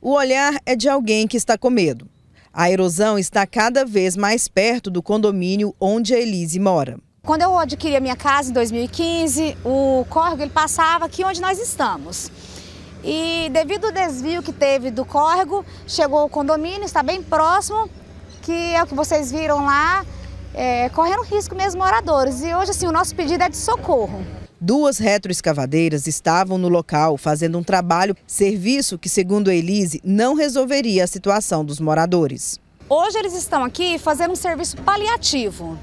O olhar é de alguém que está com medo. A erosão está cada vez mais perto do condomínio onde a Elise mora. Quando eu adquiri a minha casa em 2015, o córrego ele passava aqui onde nós estamos. E devido ao desvio que teve do córrego, chegou o condomínio, está bem próximo, que é o que vocês viram lá, é, correndo risco mesmo moradores. E hoje, assim, o nosso pedido é de socorro. Duas retroescavadeiras estavam no local fazendo um trabalho, serviço que, segundo a Elise, não resolveria a situação dos moradores. Hoje eles estão aqui fazendo um serviço paliativo,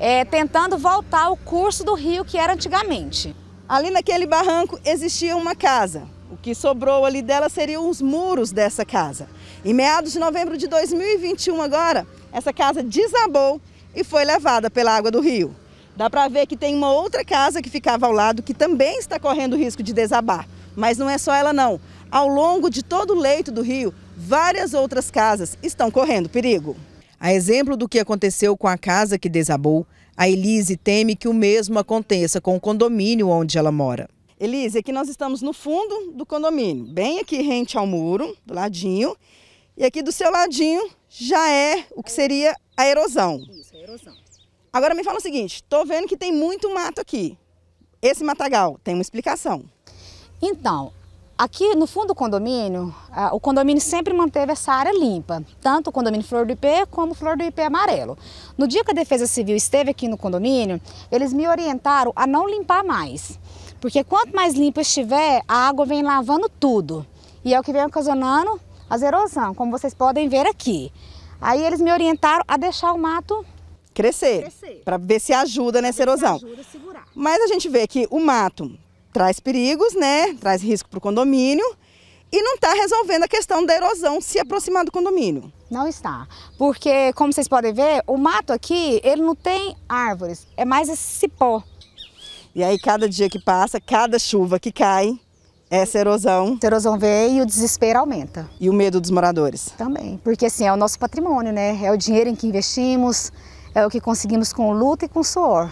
é, tentando voltar o curso do rio que era antigamente. Ali naquele barranco existia uma casa. O que sobrou ali dela seriam os muros dessa casa. Em meados de novembro de 2021 agora, essa casa desabou e foi levada pela água do rio. Dá para ver que tem uma outra casa que ficava ao lado que também está correndo risco de desabar. Mas não é só ela não. Ao longo de todo o leito do rio, várias outras casas estão correndo perigo. A exemplo do que aconteceu com a casa que desabou, a Elise teme que o mesmo aconteça com o condomínio onde ela mora. Elise, aqui nós estamos no fundo do condomínio, bem aqui rente ao muro, do ladinho. E aqui do seu ladinho já é o que seria a erosão. Isso, a erosão. Agora me fala o seguinte, estou vendo que tem muito mato aqui. Esse matagal tem uma explicação. Então, aqui no fundo do condomínio, o condomínio sempre manteve essa área limpa, tanto o condomínio Flor do IP como o Flor do IP Amarelo. No dia que a Defesa Civil esteve aqui no condomínio, eles me orientaram a não limpar mais, porque quanto mais limpo estiver, a água vem lavando tudo. E é o que vem ocasionando as erosão, como vocês podem ver aqui. Aí eles me orientaram a deixar o mato crescer, crescer. para ver se ajuda nessa erosão. Ajuda a Mas a gente vê que o mato traz perigos, né? Traz risco para o condomínio e não está resolvendo a questão da erosão se aproximar do condomínio. Não está, porque como vocês podem ver, o mato aqui ele não tem árvores, é mais esse cipó. E aí cada dia que passa, cada chuva que cai, essa é, erosão. Essa erosão vem e o desespero aumenta. E o medo dos moradores? Também, porque assim, é o nosso patrimônio, né? É o dinheiro em que investimos, é o que conseguimos com luta e com suor.